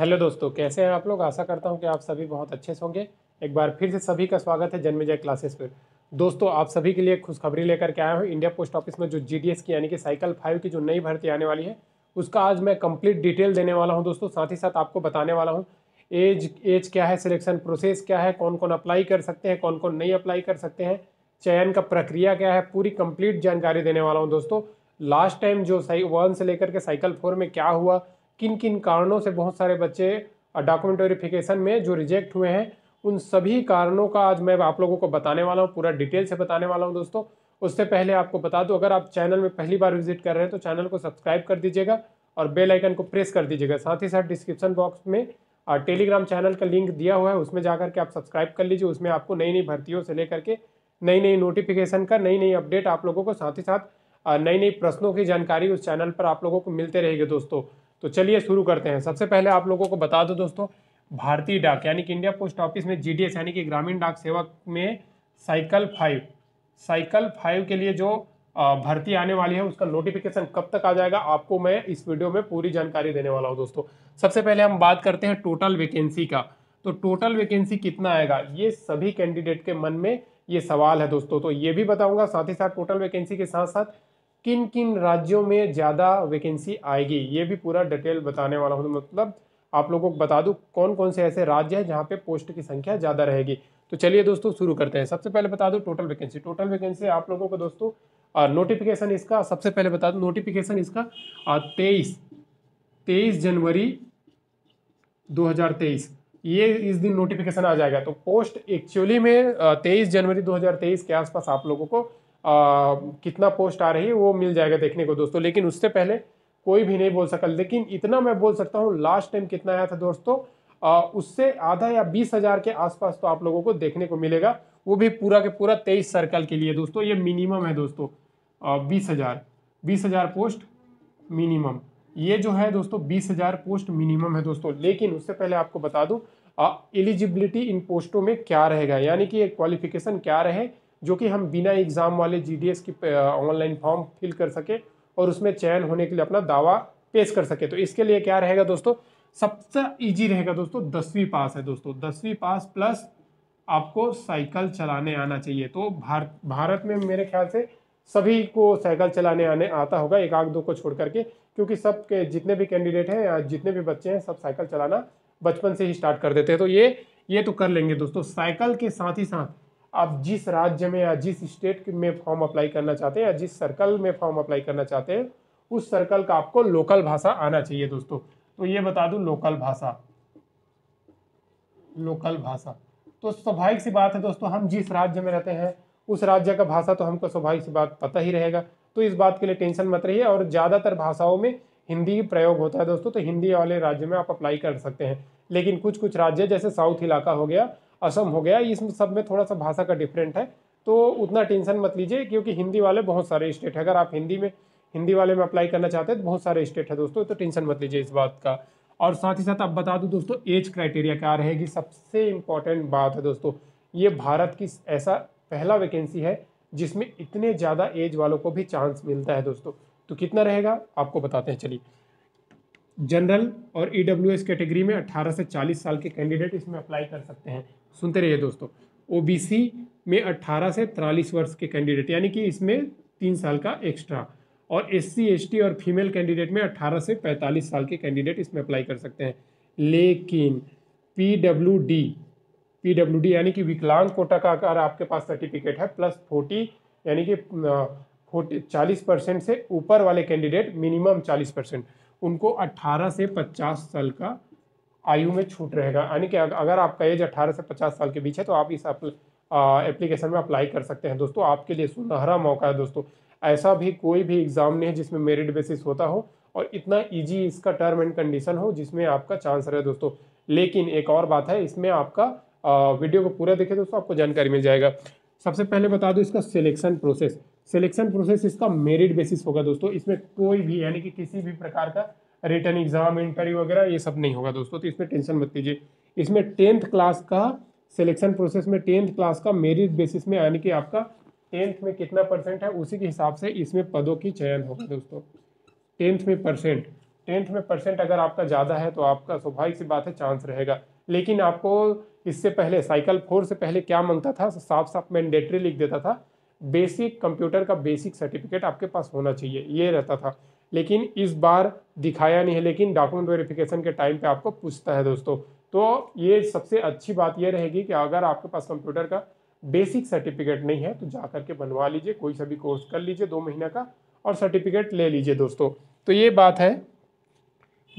hello दोस्तों कैसे हैं आप लोग आशा करता हूं कि आप सभी बहुत अच्छे से होंगे एक बार फिर से सभी का स्वागत है जन्मेजय क्लासेस पर दोस्तों आप सभी के लिए खुशखबरी लेकर के आया हूं इंडिया पोस्ट ऑफिस में जो जीडीएस की यानी कि साइकिल फाइव की जो नई भर्ती आने वाली है उसका आज मैं कंप्लीट डिटेल देने वाला हूँ दोस्तों साथ ही साथ आपको बताने वाला हूँ एज एज क्या है सिलेक्शन प्रोसेस क्या है कौन कौन अप्लाई कर सकते हैं कौन कौन नहीं अप्लाई कर सकते हैं चयन का प्रक्रिया क्या है पूरी कंप्लीट जानकारी देने वाला हूँ दोस्तों लास्ट टाइम जो वन से लेकर के साइकिल फोर में क्या हुआ किन किन कारणों से बहुत सारे बच्चे डॉक्यूमेंट वेरिफिकेशन में जो रिजेक्ट हुए हैं उन सभी कारणों का आज मैं आप लोगों को बताने वाला हूँ पूरा डिटेल से बताने वाला हूँ दोस्तों उससे पहले आपको बता दूँ अगर आप चैनल में पहली बार विजिट कर रहे हैं तो चैनल को सब्सक्राइब कर दीजिएगा और बेल आइकन को प्रेस कर दीजिएगा साथ ही साथ डिस्क्रिप्शन बॉक्स में टेलीग्राम चैनल का लिंक दिया हुआ है उसमें जाकर के आप सब्सक्राइब कर लीजिए उसमें आपको नई नई भर्तियों से लेकर के नई नई नोटिफिकेशन का नई नई अपडेट आप लोगों को साथ ही साथ नई नई प्रश्नों की जानकारी उस चैनल पर आप लोगों को मिलते रहेगी दोस्तों तो चलिए शुरू करते हैं सबसे पहले आप लोगों को बता दो दोस्तों भारतीय डाक यानी कि इंडिया पोस्ट ऑफिस में जी यानी कि ग्रामीण डाक सेवा में साइकिल फाइव साइकिल फाइव के लिए जो भर्ती आने वाली है उसका नोटिफिकेशन कब तक आ जाएगा आपको मैं इस वीडियो में पूरी जानकारी देने वाला हूँ दोस्तों सबसे पहले हम बात करते हैं टोटल वैकेंसी का तो टोटल वैकेंसी कितना आएगा ये सभी कैंडिडेट के मन में ये सवाल है दोस्तों तो ये भी बताऊंगा साथ ही साथ टोटल वैकेंसी के साथ साथ किन किन राज्यों में ज़्यादा वैकेंसी आएगी ये भी पूरा डिटेल बताने वाला हूँ मतलब आप लोगों को बता दूँ कौन कौन से ऐसे राज्य हैं जहाँ पे पोस्ट की संख्या ज़्यादा रहेगी तो चलिए दोस्तों शुरू करते हैं सबसे पहले बता दूँ टोटल वैकेंसी टोटल वैकेंसी आप लोगों को दोस्तों नोटिफिकेशन इसका सबसे पहले बता दूँ नोटिफिकेशन इसका तेईस तेईस जनवरी दो ये इस दिन नोटिफिकेशन आ जाएगा तो पोस्ट एक्चुअली में तेईस जनवरी 2023 के आसपास आप लोगों को आ, कितना पोस्ट आ रही है वो मिल जाएगा देखने को दोस्तों लेकिन उससे पहले कोई भी नहीं बोल सका लेकिन इतना मैं बोल सकता हूँ लास्ट टाइम कितना आया था दोस्तों आ, उससे आधा या बीस हज़ार के आसपास तो आप लोगों को देखने को मिलेगा वो भी पूरा के पूरा तेईस सर्कल के लिए दोस्तों ये मिनिमम है दोस्तों बीस हज़ार बीस हज़ार पोस्ट मिनिमम ये जो है दोस्तों बीस हज़ार पोस्ट मिनिमम है दोस्तों लेकिन उससे पहले आपको बता दूँ एलिजिबिलिटी इन पोस्टों में क्या रहेगा यानी कि क्वालिफिकेशन क्या रहे जो कि हम बिना एग्ज़ाम वाले जी की ऑनलाइन फॉर्म फिल कर सके और उसमें चयन होने के लिए अपना दावा पेश कर सके तो इसके लिए क्या रहेगा दोस्तों सबसे ईजी रहेगा दोस्तों दसवीं पास है दोस्तों दसवीं पास प्लस आपको साइकिल चलाने आना चाहिए तो भारत भारत में मेरे ख्याल से सभी को साइकिल चलाने आने आता होगा एक आग दो को छोड़ करके क्योंकि सब के जितने भी कैंडिडेट हैं या जितने भी बच्चे हैं सब साइकिल चलाना बचपन से ही स्टार्ट कर देते हैं तो ये ये तो कर लेंगे दोस्तों साइकिल के साथ ही साथ आप जिस राज्य में या जिस स्टेट में फॉर्म अप्लाई करना चाहते हैं या जिस सर्कल में फॉर्म अप्लाई करना चाहते हैं उस सर्कल का आपको लोकल भाषा आना चाहिए दोस्तों तो ये बता दूं लोकल भाषा लोकल भाषा तो स्वाभाविक सी बात है दोस्तों हम जिस राज्य में रहते हैं उस राज्य का भाषा तो हमको स्वाभाविक सी बात पता ही रहेगा तो इस बात के लिए टेंशन मत रहिए और ज़्यादातर भाषाओं में हिंदी प्रयोग होता है दोस्तों तो हिंदी वाले राज्य में आप अप्लाई कर सकते हैं लेकिन कुछ कुछ राज्य जैसे साउथ इलाका हो गया असम हो गया इस सब में थोड़ा सा भाषा का डिफरेंट है तो उतना टेंशन मत लीजिए क्योंकि हिंदी वाले बहुत सारे स्टेट है अगर आप हिंदी में हिंदी वाले में अप्लाई करना चाहते हैं तो बहुत सारे स्टेट है दोस्तों तो टेंशन मत लीजिए इस बात का और साथ ही साथ आप बता दूँ दोस्तों एज क्राइटेरिया क्या रहेगी सबसे इम्पॉर्टेंट बात है दोस्तों ये भारत की ऐसा पहला वैकेंसी है जिसमें इतने ज़्यादा एज वालों को भी चांस मिलता है दोस्तों तो कितना रहेगा आपको बताते हैं चलिए जनरल और ई e कैटेगरी में 18 से 40 साल के कैंडिडेट इसमें अप्लाई कर सकते हैं सुनते रहिए दोस्तों ओबीसी में 18 से तिरालीस वर्ष के कैंडिडेट यानी कि इसमें तीन साल का एक्स्ट्रा और एस सी और फीमेल कैंडिडेट में 18 से 45 साल के कैंडिडेट इसमें अप्लाई कर सकते हैं लेकिन पीडब्ल्यूडी पीडब्ल्यूडी यानी कि विकलांग कोटा का अगर आपके पास सर्टिफिकेट है प्लस फोर्टी यानी कि फोर्टी चालीस परसेंट से ऊपर वाले कैंडिडेट मिनिमम चालीस परसेंट उनको अट्ठारह से पचास साल का आयु में छूट रहेगा यानी कि अगर आपका एज 18 से 50 साल के बीच है तो आप इस एप्लीकेशन में अप्लाई कर सकते हैं दोस्तों आपके लिए सुनहरा मौका है दोस्तों ऐसा भी कोई भी एग्ज़ाम नहीं है जिसमें मेरिट बेसिस होता हो और इतना ईजी इसका टर्म एंड कंडीशन हो जिसमें आपका चांस रहे दोस्तों लेकिन एक और बात है इसमें आपका आ, वीडियो को पूरा देखें दोस्तों आपको जानकारी मिल जाएगा सबसे पहले बता दूँ इसका सिलेक्शन प्रोसेस सिलेक्शन प्रोसेस इसका मेरिट बेसिस होगा दोस्तों इसमें कोई भी यानी कि किसी भी प्रकार का रिटर्न एग्ज़ाम इंटरव्यू वगैरह ये सब नहीं होगा दोस्तों तो इसमें टेंशन मत लीजिए इसमें टेंथ क्लास का सिलेक्शन प्रोसेस में टेंथ क्लास का मेरिट बेसिस में यानी कि आपका टेंथ में कितना परसेंट है उसी के हिसाब से इसमें पदों की चयन होगा दोस्तों टेंथ में परसेंट टेंथ में परसेंट अगर आपका ज़्यादा है तो आपका स्वाभाविक सी बात है चांस रहेगा लेकिन आपको इससे पहले साइकिल फोर से पहले क्या मांगता था साफ साफ मैंडेटरी लिख देता था बेसिक कंप्यूटर का बेसिक सर्टिफिकेट आपके पास होना चाहिए ये रहता था लेकिन इस बार दिखाया नहीं है लेकिन डॉक्यूमेंट वेरिफिकेशन के टाइम पे आपको पूछता है दोस्तों तो ये सबसे अच्छी बात यह रहेगी कि अगर आपके पास कंप्यूटर का बेसिक सर्टिफिकेट नहीं है तो जा करके बनवा लीजिए कोई सा भी कोर्स कर लीजिए दो महीना का और सर्टिफिकेट ले लीजिए दोस्तों तो ये बात है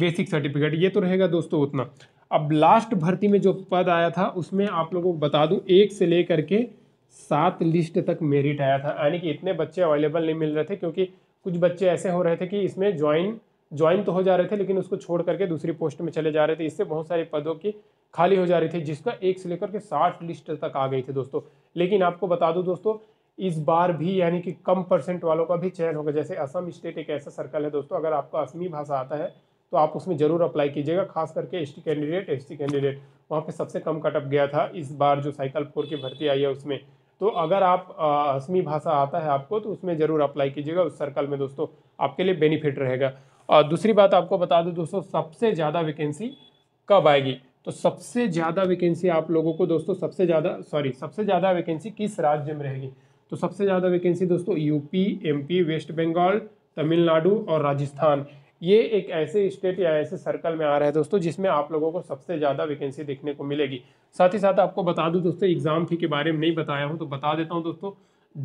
बेसिक सर्टिफिकेट ये तो रहेगा दोस्तों उतना अब लास्ट भर्ती में जो पद आया था उसमें आप लोगों को बता दूँ एक से लेकर के सात लिस्ट तक मेरिट आया था यानी कि इतने बच्चे अवेलेबल नहीं मिल रहे थे क्योंकि कुछ बच्चे ऐसे हो रहे थे कि इसमें ज्वाइन ज्वाइन तो हो जा रहे थे लेकिन उसको छोड़ करके दूसरी पोस्ट में चले जा रहे थे इससे बहुत सारे पदों की खाली हो जा रही थी जिसका एक से लेकर के साठ लिस्ट तक आ गई थी दोस्तों लेकिन आपको बता दूँ दोस्तों इस बार भी यानी कि कम परसेंट वालों का भी चयन होगा जैसे असम स्टेट एक ऐसा सर्कल है दोस्तों अगर आपको असमी भाषा आता है तो आप उसमें ज़रूर अप्लाई कीजिएगा खास करके एस कैंडिडेट एस कैंडिडेट वहाँ पर सबसे कम कटअप गया था इस बार जो साइकिल फोर की भर्ती आई है उसमें तो अगर आप असमी भाषा आता है आपको तो उसमें ज़रूर अप्लाई कीजिएगा उस सर्कल में दोस्तों आपके लिए बेनिफिट रहेगा और दूसरी बात आपको बता दूँ दोस्तों सबसे ज़्यादा वैकेंसी कब आएगी तो सबसे ज़्यादा वैकेंसी आप लोगों को दोस्तों सबसे ज़्यादा सॉरी सबसे ज़्यादा वैकेंसी किस राज्य में रहेगी तो सबसे ज़्यादा वैकेंसी दोस्तों यूपी एमपी वेस्ट बंगाल तमिलनाडु और राजस्थान ये एक ऐसे स्टेट या ऐसे सर्कल में आ रहा है दोस्तों जिसमें आप लोगों को सबसे ज़्यादा वैकेंसी देखने को मिलेगी साथ ही साथ आपको बता दूं दोस्तों एग्ज़ाम फी के बारे में नहीं बताया हूँ तो बता देता हूँ दोस्तों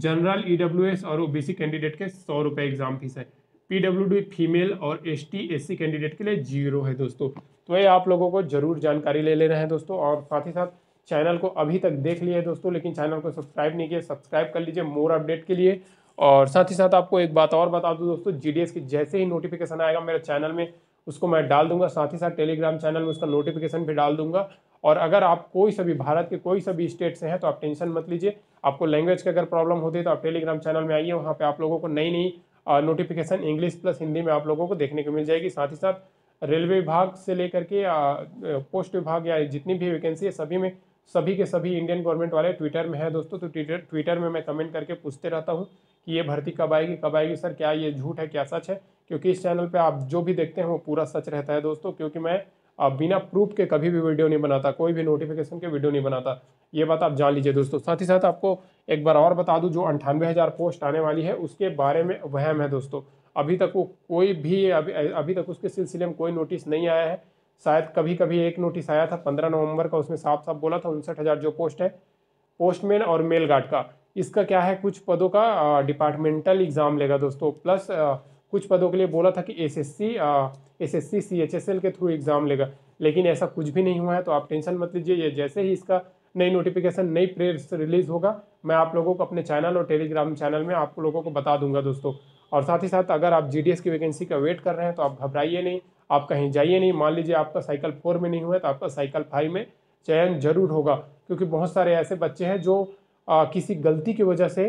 जनरल ई e और ओ कैंडिडेट के सौ रुपये एग्ज़ाम फीस है पी फीमेल और एस टी कैंडिडेट के लिए जीरो है दोस्तों तो ये आप लोगों को ज़रूर जानकारी ले लेना है दोस्तों और साथ ही साथ चैनल को अभी तक देख है दोस्तों लेकिन चैनल को सब्सक्राइब नहीं किया सब्सक्राइब कर लीजिए मोर अपडेट के लिए और साथ ही साथ आपको एक बात और बता दूँ दोस्तों जी की जैसे ही नोटिफिकेशन आएगा मेरे चैनल में उसको मैं डाल दूंगा साथ ही साथ टेलीग्राम चैनल में उसका नोटिफिकेशन भी डाल दूंगा और अगर आप कोई सभी भारत के कोई सभी स्टेट से हैं तो आप टेंशन मत लीजिए आपको लैंग्वेज की अगर प्रॉब्लम होती है तो आप टेलीग्राम चैनल में आइए वहाँ पर आप लोगों को नई नई नोटिफिकेशन इंग्लिश प्लस हिंदी में आप लोगों को देखने को मिल जाएगी साथ ही साथ रेलवे विभाग से लेकर के पोस्ट विभाग या जितनी भी वैकेंसी है सभी में सभी के सभी इंडियन गवर्नमेंट वाले ट्विटर में है दोस्तों तो ट्विटर ट्विटर में मैं कमेंट करके पूछते रहता हूँ कि ये भर्ती कब आएगी कब आएगी सर क्या ये झूठ है क्या सच है क्योंकि इस चैनल पे आप जो भी देखते हैं वो पूरा सच रहता है दोस्तों क्योंकि मैं आप बिना प्रूफ के कभी भी वीडियो नहीं बनाता कोई भी नोटिफिकेशन के वीडियो नहीं बनाता ये बात आप जान लीजिए दोस्तों साथ ही साथ आपको एक बार और बता दूँ जो अंठानवे हज़ार पोस्ट आने वाली है उसके बारे में वहम है दोस्तों अभी तक वो कोई भी अभी अभी तक उसके सिलसिले में कोई नोटिस नहीं आया है शायद कभी कभी एक नोटिस आया था पंद्रह नवंबर का उसमें साफ साफ बोला था उनसठ हज़ार जो पोस्ट है पोस्टमैन और मेल गार्ड का इसका क्या है कुछ पदों का डिपार्टमेंटल एग्ज़ाम लेगा दोस्तों प्लस आ, कुछ पदों के लिए बोला था कि एस एस एस एल के थ्रू एग्ज़ाम लेगा लेकिन ऐसा कुछ भी नहीं हुआ है तो आप टेंशन मत लीजिए जैसे ही इसका नई नोटिफिकेशन नई प्रेस रिलीज़ होगा मैं आप लोगों को अपने चैनल और टेलीग्राम चैनल में आप लोगों को बता दूंगा दोस्तों और साथ ही साथ अगर आप जीडीएस की वैकेंसी का वेट कर रहे हैं तो आप घबराइए नहीं आप कहीं जाइए नहीं मान लीजिए आपका साइकिल फोर में नहीं हुआ तो आपका साइकिल फाइव में चयन जरूर होगा क्योंकि बहुत सारे ऐसे बच्चे हैं जो आ, किसी गलती की वजह से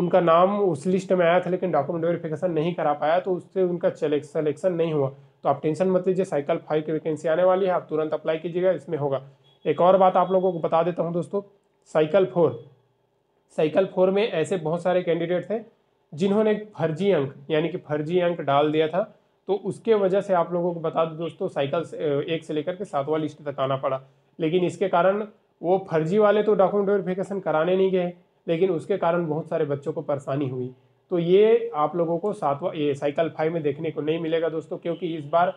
उनका नाम उस लिस्ट में आया था लेकिन डॉक्यूमेंट वेरिफिकेशन नहीं करा पाया तो उससे उनका सिलेक्शन नहीं हुआ तो आप टेंशन मत लीजिए साइकिल फाइव की वैकेंसी आने वाली है आप तुरंत अप्लाई कीजिएगा इसमें होगा एक और बात आप लोगों को बता देता हूँ दोस्तों साइकिल फोर साइकिल फोर में ऐसे बहुत सारे कैंडिडेट थे जिन्होंने फर्जी अंक यानी कि फर्जी अंक डाल दिया था तो उसके वजह से आप लोगों को बता दो दोस्तों साइकिल एक से लेकर के सातवां लिस्ट तक आना पड़ा लेकिन इसके कारण वो फर्जी वाले तो डॉक्यूमेंट वेरिफिकेशन कराने नहीं गए लेकिन उसके कारण बहुत सारे बच्चों को परेशानी हुई तो ये आप लोगों को सातवा ये साइकिल फाइव में देखने को नहीं मिलेगा दोस्तों क्योंकि इस बार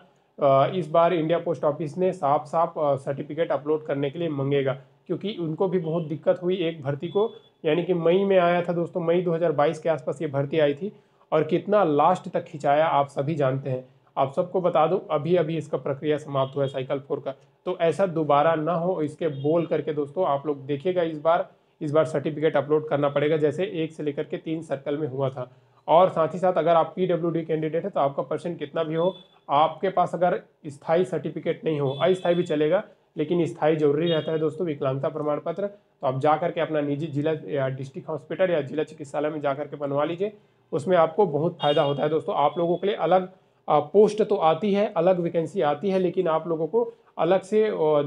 इस बार इंडिया पोस्ट ऑफिस ने साफ साफ सर्टिफिकेट अपलोड करने के लिए मंगेगा क्योंकि उनको भी बहुत दिक्कत हुई एक भर्ती को यानी कि मई में आया था दोस्तों मई 2022 के आसपास ये भर्ती आई थी और कितना लास्ट तक खिंचाया आप सभी जानते हैं आप सबको बता दूँ अभी अभी इसका प्रक्रिया समाप्त हुआ है साइकिल फोर का तो ऐसा दोबारा ना हो इसके बोल करके दोस्तों आप लोग देखिएगा इस बार इस बार सर्टिफिकेट अपलोड करना पड़ेगा जैसे एक से लेकर के तीन सर्कल में हुआ था और साथ ही साथ अगर आप पी कैंडिडेट है तो आपका परसेंट कितना भी हो आपके पास अगर स्थाई सर्टिफिकेट नहीं हो अस्थाई भी चलेगा लेकिन स्थायी जरूरी रहता है दोस्तों विकलांगता प्रमाण पत्र तो आप जा करके अपना निजी जिला या डिस्ट्रिक्ट हॉस्पिटल या जिला चिकित्सालय में जा करके बनवा लीजिए उसमें आपको बहुत फ़ायदा होता है दोस्तों आप लोगों के लिए अलग पोस्ट तो आती है अलग वैकेंसी आती है लेकिन आप लोगों को अलग से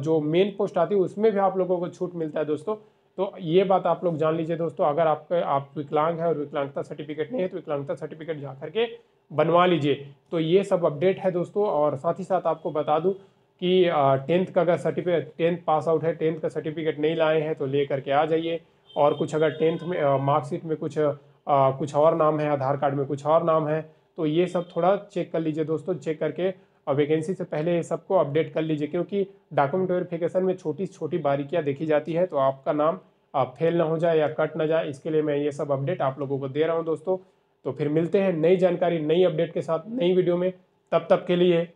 जो मेन पोस्ट आती है उसमें भी आप लोगों को छूट मिलता है दोस्तों तो ये बात आप लोग जान लीजिए दोस्तों अगर आपके आप विकलांग है और विकलांगता सर्टिफिकेट नहीं है तो विकलांगता सर्टिफिकेट जा करके बनवा लीजिए तो ये सब अपडेट है दोस्तों और साथ ही साथ आपको बता दूँ कि टेंथ का अगर सर्टिफिकेट टेंथ पास आउट है टेंथ का सर्टिफिकेट नहीं लाए हैं तो ले करके आ जाइए और कुछ अगर टेंथ में मार्कशीट में कुछ आ, कुछ और नाम है आधार कार्ड में कुछ और नाम है तो ये सब थोड़ा चेक कर लीजिए दोस्तों चेक करके और वैकेंसी से पहले सबको अपडेट कर लीजिए क्योंकि डॉक्यूमेंट वेरिफिकेशन में छोटी छोटी बारीकियाँ देखी जाती है तो आपका नाम आप फेल ना हो जाए या कट ना जाए इसके लिए मैं ये सब अपडेट आप लोगों को दे रहा हूँ दोस्तों तो फिर मिलते हैं नई जानकारी नई अपडेट के साथ नई वीडियो में तब तक के लिए